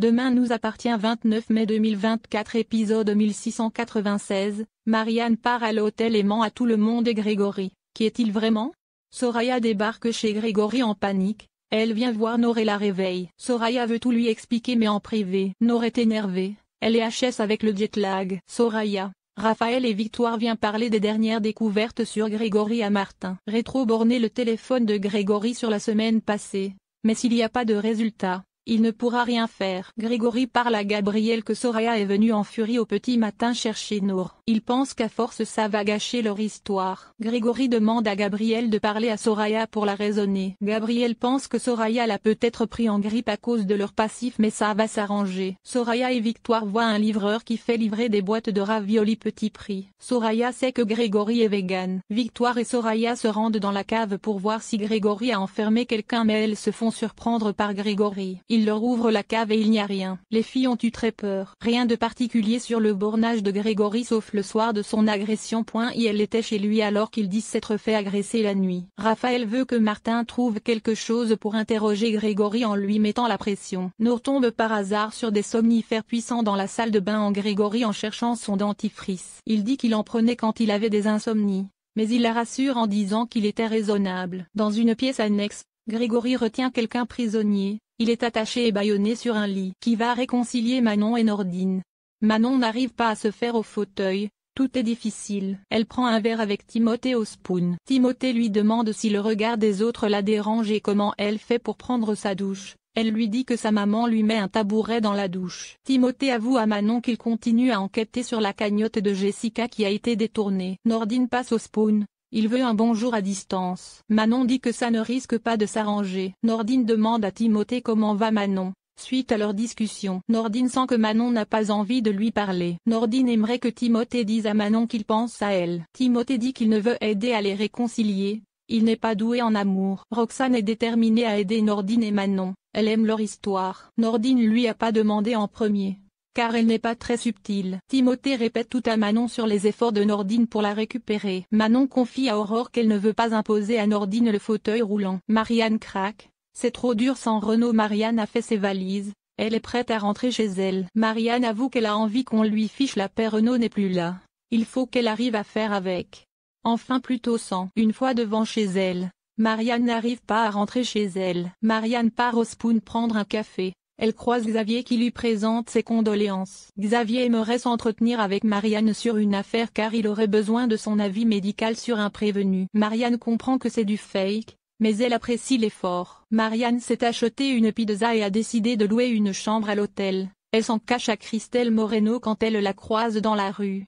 Demain nous appartient 29 mai 2024 épisode 1696, Marianne part à l'hôtel et ment à tout le monde et Grégory, qui est-il vraiment Soraya débarque chez Grégory en panique, elle vient voir Nor et la réveille. Soraya veut tout lui expliquer mais en privé. Nor est énervée, elle est HS avec le jet lag. Soraya, Raphaël et Victoire viennent parler des dernières découvertes sur Grégory à Martin. Rétro-borner le téléphone de Grégory sur la semaine passée, mais s'il n'y a pas de résultat, il ne pourra rien faire. Grégory parle à Gabriel que Soraya est venue en furie au petit matin chercher Nour. Ils pensent qu'à force ça va gâcher leur histoire. Grégory demande à Gabriel de parler à Soraya pour la raisonner. Gabriel pense que Soraya l'a peut-être pris en grippe à cause de leur passif mais ça va s'arranger. Soraya et Victoire voient un livreur qui fait livrer des boîtes de ravioli petit prix. Soraya sait que Grégory est vegan. Victoire et Soraya se rendent dans la cave pour voir si Grégory a enfermé quelqu'un mais elles se font surprendre par Grégory. Il leur ouvre la cave et il n'y a rien. Les filles ont eu très peur. Rien de particulier sur le bornage de Grégory sauf le soir de son agression. Et elle était chez lui alors qu'il dit s'être fait agresser la nuit. Raphaël veut que Martin trouve quelque chose pour interroger Grégory en lui mettant la pression. Nour tombe par hasard sur des somnifères puissants dans la salle de bain en Grégory en cherchant son dentifrice. Il dit qu'il en prenait quand il avait des insomnies, mais il la rassure en disant qu'il était raisonnable. Dans une pièce annexe, Grégory retient quelqu'un prisonnier, il est attaché et bâillonné sur un lit. Qui va réconcilier Manon et Nordine Manon n'arrive pas à se faire au fauteuil, tout est difficile. Elle prend un verre avec Timothée au spoon. Timothée lui demande si le regard des autres la dérange et comment elle fait pour prendre sa douche. Elle lui dit que sa maman lui met un tabouret dans la douche. Timothée avoue à Manon qu'il continue à enquêter sur la cagnotte de Jessica qui a été détournée. Nordine passe au spoon. Il veut un bonjour à distance. Manon dit que ça ne risque pas de s'arranger. Nordine demande à Timothée comment va Manon. Suite à leur discussion, Nordine sent que Manon n'a pas envie de lui parler. Nordine aimerait que Timothée dise à Manon qu'il pense à elle. Timothée dit qu'il ne veut aider à les réconcilier, il n'est pas doué en amour. Roxane est déterminée à aider Nordine et Manon, elle aime leur histoire. Nordine lui a pas demandé en premier, car elle n'est pas très subtile. Timothée répète tout à Manon sur les efforts de Nordine pour la récupérer. Manon confie à Aurore qu'elle ne veut pas imposer à Nordine le fauteuil roulant. Marianne craque, c'est trop dur sans Renaud Marianne a fait ses valises, elle est prête à rentrer chez elle. Marianne avoue qu'elle a envie qu'on lui fiche la paix Renaud n'est plus là. Il faut qu'elle arrive à faire avec. Enfin plutôt sans. Une fois devant chez elle, Marianne n'arrive pas à rentrer chez elle. Marianne part au Spoon prendre un café. Elle croise Xavier qui lui présente ses condoléances. Xavier aimerait s'entretenir avec Marianne sur une affaire car il aurait besoin de son avis médical sur un prévenu. Marianne comprend que c'est du fake, mais elle apprécie l'effort. Marianne s'est acheté une pizza et a décidé de louer une chambre à l'hôtel. Elle s'en cache à Christelle Moreno quand elle la croise dans la rue.